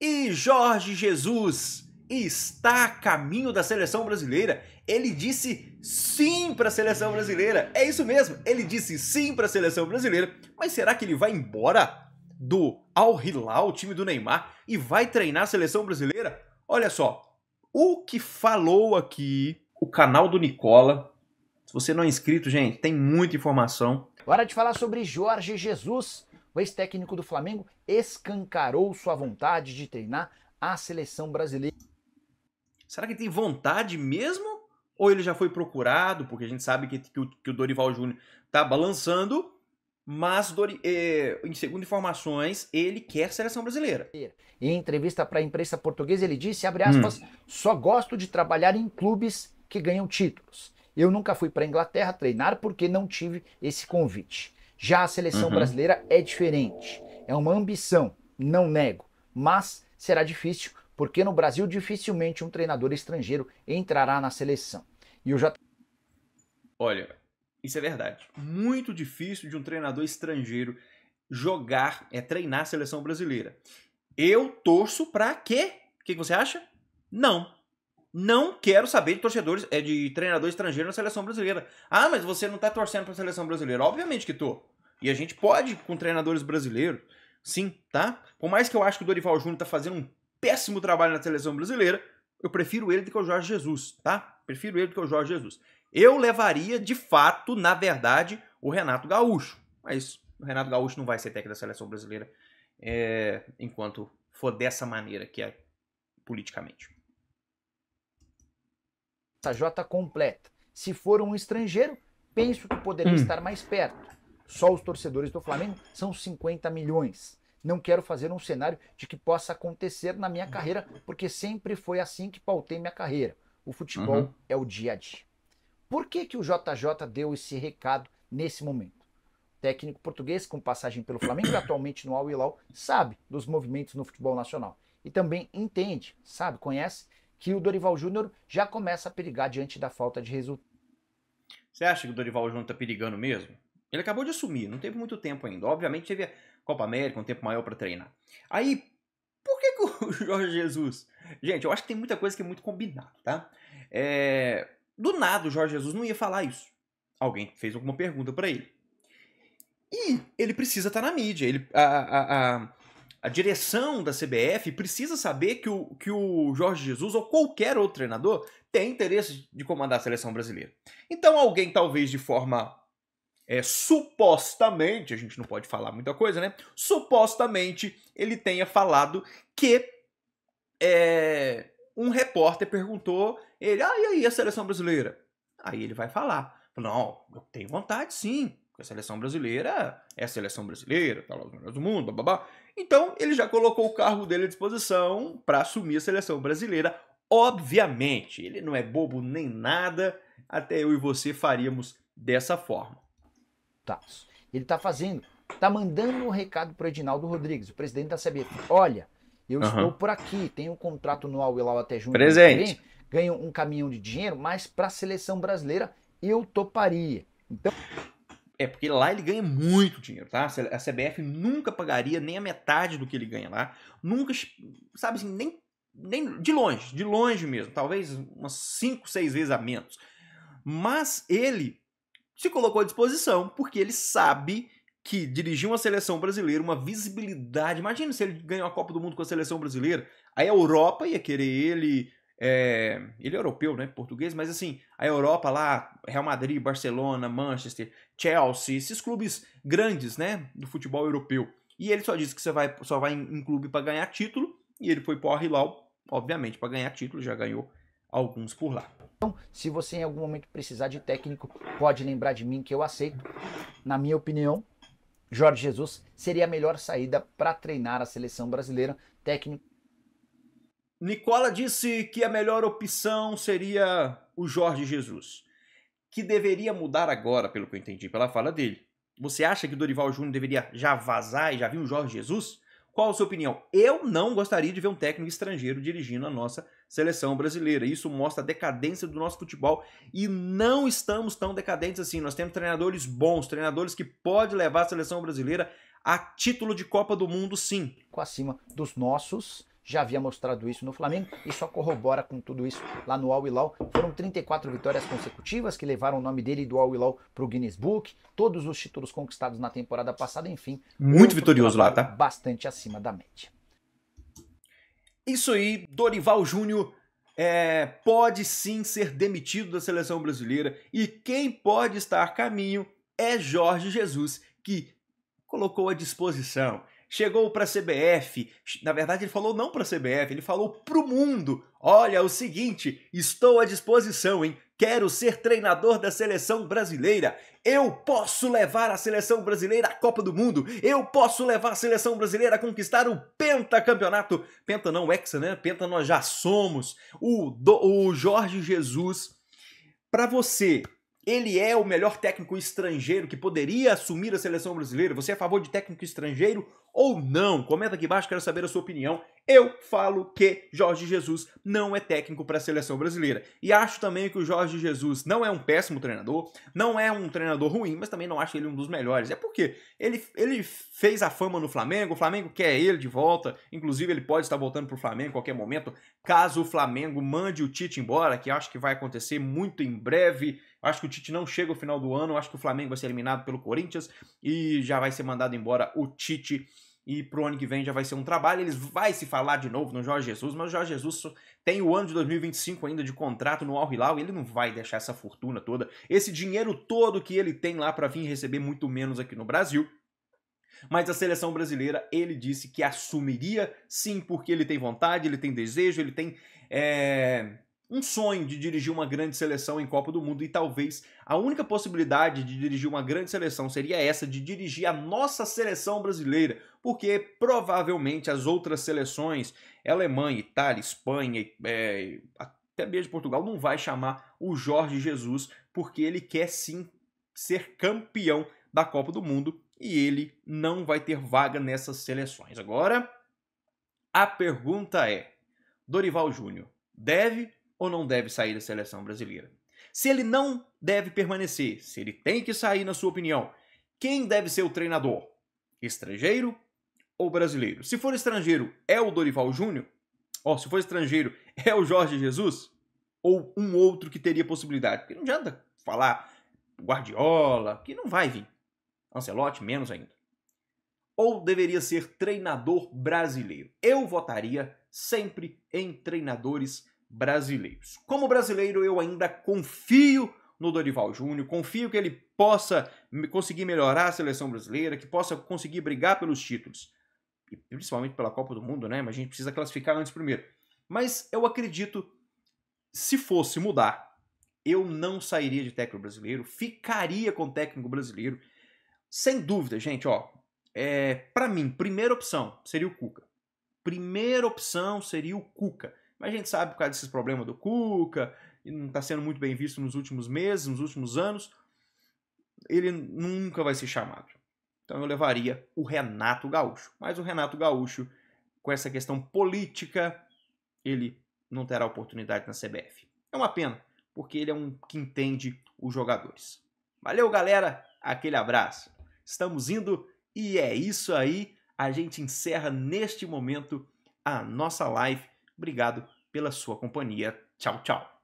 E Jorge Jesus está a caminho da seleção brasileira. Ele disse sim para a seleção brasileira. É isso mesmo, ele disse sim para a seleção brasileira. Mas será que ele vai embora do Al Hilal, o time do Neymar, e vai treinar a seleção brasileira? Olha só, o que falou aqui o canal do Nicola. Se você não é inscrito, gente, tem muita informação. Hora de falar sobre Jorge Jesus o ex-técnico do Flamengo escancarou sua vontade de treinar a seleção brasileira. Será que ele tem vontade mesmo? Ou ele já foi procurado, porque a gente sabe que, que, o, que o Dorival Júnior tá balançando, mas Dori, eh, segundo informações, ele quer seleção brasileira. Em entrevista para a imprensa portuguesa, ele disse, abre aspas, hum. só gosto de trabalhar em clubes que ganham títulos. Eu nunca fui para a Inglaterra treinar porque não tive esse convite. Já a seleção uhum. brasileira é diferente. É uma ambição, não nego, mas será difícil, porque no Brasil dificilmente um treinador estrangeiro entrará na seleção. E eu já Olha, isso é verdade. Muito difícil de um treinador estrangeiro jogar, é treinar a seleção brasileira. Eu torço para quê? O que, que você acha? Não. Não quero saber de torcedores, é de treinador estrangeiro na seleção brasileira. Ah, mas você não tá torcendo para a seleção brasileira. Obviamente que tô. E a gente pode com treinadores brasileiros. Sim, tá? Por mais que eu acho que o Dorival Júnior tá fazendo um péssimo trabalho na seleção brasileira, eu prefiro ele do que o Jorge Jesus, tá? Prefiro ele do que o Jorge Jesus. Eu levaria, de fato, na verdade, o Renato Gaúcho. Mas o Renato Gaúcho não vai ser técnico da seleção brasileira é, enquanto for dessa maneira que é politicamente. JJ completa. Se for um estrangeiro, penso que poderia hum. estar mais perto. Só os torcedores do Flamengo são 50 milhões. Não quero fazer um cenário de que possa acontecer na minha carreira, porque sempre foi assim que pautei minha carreira. O futebol uhum. é o dia a dia. Por que, que o JJ deu esse recado nesse momento? O técnico português com passagem pelo Flamengo e atualmente no Al Hilal sabe dos movimentos no futebol nacional e também entende, sabe, conhece que o Dorival Júnior já começa a perigar diante da falta de resultado. Você acha que o Dorival Júnior está perigando mesmo? Ele acabou de assumir, não teve muito tempo ainda. Obviamente teve a Copa América, um tempo maior para treinar. Aí, por que, que o Jorge Jesus. Gente, eu acho que tem muita coisa que é muito combinada, tá? É... Do nada o Jorge Jesus não ia falar isso. Alguém fez alguma pergunta para ele. E ele precisa estar tá na mídia. Ele, a, a, a, a direção da CBF precisa saber que o, que o Jorge Jesus ou qualquer outro treinador tem interesse de comandar a seleção brasileira. Então, alguém, talvez de forma é, supostamente, a gente não pode falar muita coisa, né? Supostamente ele tenha falado que é, um repórter perguntou ele, ah, e aí a seleção brasileira? Aí ele vai falar, não, eu tenho vontade sim, a seleção brasileira é a seleção brasileira, tá lá do melhores do mundo, babá. Então, ele já colocou o cargo dele à disposição para assumir a seleção brasileira. Obviamente, ele não é bobo nem nada, até eu e você faríamos dessa forma. Tá. Ele está fazendo, está mandando um recado para o Edinaldo Rodrigues, o presidente da CBF. Olha, eu uhum. estou por aqui, tenho um contrato no al até junho. Presente. Também, ganho um caminhão de dinheiro, mas para a seleção brasileira eu toparia. Então, é, porque lá ele ganha muito dinheiro, tá? A CBF nunca pagaria nem a metade do que ele ganha lá. Nunca, sabe assim, nem, nem de longe, de longe mesmo. Talvez umas 5, 6 vezes a menos. Mas ele se colocou à disposição, porque ele sabe que dirigir uma seleção brasileira, uma visibilidade. Imagina se ele ganhou a Copa do Mundo com a seleção brasileira. Aí a Europa ia querer ele, é, ele é europeu, né? Português, mas assim, a Europa lá, Real Madrid, Barcelona, Manchester, Chelsea, esses clubes grandes, né? Do futebol europeu. E ele só disse que você vai, só vai em, em clube para ganhar título. E ele foi pro o obviamente, para ganhar título, já ganhou alguns por lá. Então, se você em algum momento precisar de técnico, pode lembrar de mim que eu aceito. Na minha opinião, Jorge Jesus seria a melhor saída para treinar a seleção brasileira. Técnico Nicola disse que a melhor opção seria o Jorge Jesus, que deveria mudar agora, pelo que eu entendi pela fala dele. Você acha que o Dorival Júnior deveria já vazar e já vir o Jorge Jesus? Qual a sua opinião? Eu não gostaria de ver um técnico estrangeiro dirigindo a nossa seleção brasileira. Isso mostra a decadência do nosso futebol e não estamos tão decadentes assim. Nós temos treinadores bons, treinadores que podem levar a seleção brasileira a título de Copa do Mundo, sim. com Acima dos nossos já havia mostrado isso no Flamengo e só corrobora com tudo isso lá no Al Hilal. Foram 34 vitórias consecutivas que levaram o nome dele e do Al Hilal para o Guinness Book, todos os títulos conquistados na temporada passada, enfim. Muito vitorioso lá, tá? Bastante acima da média. Isso aí, Dorival Júnior é, pode sim ser demitido da seleção brasileira e quem pode estar a caminho é Jorge Jesus, que colocou à disposição chegou para a CBF, na verdade ele falou não para a CBF, ele falou para o mundo: "Olha, é o seguinte, estou à disposição, hein? Quero ser treinador da seleção brasileira. Eu posso levar a seleção brasileira à Copa do Mundo. Eu posso levar a seleção brasileira a conquistar o pentacampeonato. Penta não, hexa, né? Penta nós já somos. O, do, o Jorge Jesus, para você, ele é o melhor técnico estrangeiro que poderia assumir a seleção brasileira? Você é a favor de técnico estrangeiro ou não? Comenta aqui embaixo, quero saber a sua opinião. Eu falo que Jorge Jesus não é técnico para a seleção brasileira. E acho também que o Jorge Jesus não é um péssimo treinador, não é um treinador ruim, mas também não acho ele um dos melhores. É porque ele, ele fez a fama no Flamengo, o Flamengo quer ele de volta, inclusive ele pode estar voltando para o Flamengo em qualquer momento, caso o Flamengo mande o Tite embora, que acho que vai acontecer muito em breve. Acho que o Tite não chega ao final do ano, acho que o Flamengo vai ser eliminado pelo Corinthians e já vai ser mandado embora o Tite e pro ano que vem já vai ser um trabalho. Eles vai se falar de novo no Jorge Jesus, mas o Jorge Jesus tem o ano de 2025 ainda de contrato no Al Hilal, ele não vai deixar essa fortuna toda, esse dinheiro todo que ele tem lá para vir receber muito menos aqui no Brasil. Mas a seleção brasileira, ele disse que assumiria sim, porque ele tem vontade, ele tem desejo, ele tem é, um sonho de dirigir uma grande seleção em Copa do Mundo e talvez a única possibilidade de dirigir uma grande seleção seria essa de dirigir a nossa seleção brasileira, porque provavelmente as outras seleções, Alemanha, Itália, Espanha, é, até mesmo Portugal, não vai chamar o Jorge Jesus, porque ele quer sim ser campeão da Copa do Mundo e ele não vai ter vaga nessas seleções. Agora, a pergunta é: Dorival Júnior deve ou não deve sair da seleção brasileira? Se ele não deve permanecer, se ele tem que sair, na sua opinião, quem deve ser o treinador? Estrangeiro ou brasileiro? Se for estrangeiro, é o Dorival Júnior? Ou se for estrangeiro, é o Jorge Jesus? Ou um outro que teria possibilidade? Porque não adianta falar Guardiola, que não vai vir. Ancelotti, menos ainda. Ou deveria ser treinador brasileiro? Eu votaria sempre em treinadores brasileiros brasileiros. Como brasileiro, eu ainda confio no Dorival Júnior, confio que ele possa conseguir melhorar a seleção brasileira, que possa conseguir brigar pelos títulos, e principalmente pela Copa do Mundo, né? Mas a gente precisa classificar antes primeiro. Mas eu acredito, se fosse mudar, eu não sairia de técnico brasileiro, ficaria com técnico brasileiro. Sem dúvida, gente, ó. É, para mim, primeira opção seria o Cuca. Primeira opção seria o Cuca. Mas a gente sabe por causa desses problemas do Cuca, não está sendo muito bem visto nos últimos meses, nos últimos anos, ele nunca vai ser chamado. Então eu levaria o Renato Gaúcho. Mas o Renato Gaúcho, com essa questão política, ele não terá oportunidade na CBF. É uma pena, porque ele é um que entende os jogadores. Valeu, galera! Aquele abraço. Estamos indo e é isso aí. A gente encerra neste momento a nossa live. Obrigado pela sua companhia. Tchau, tchau.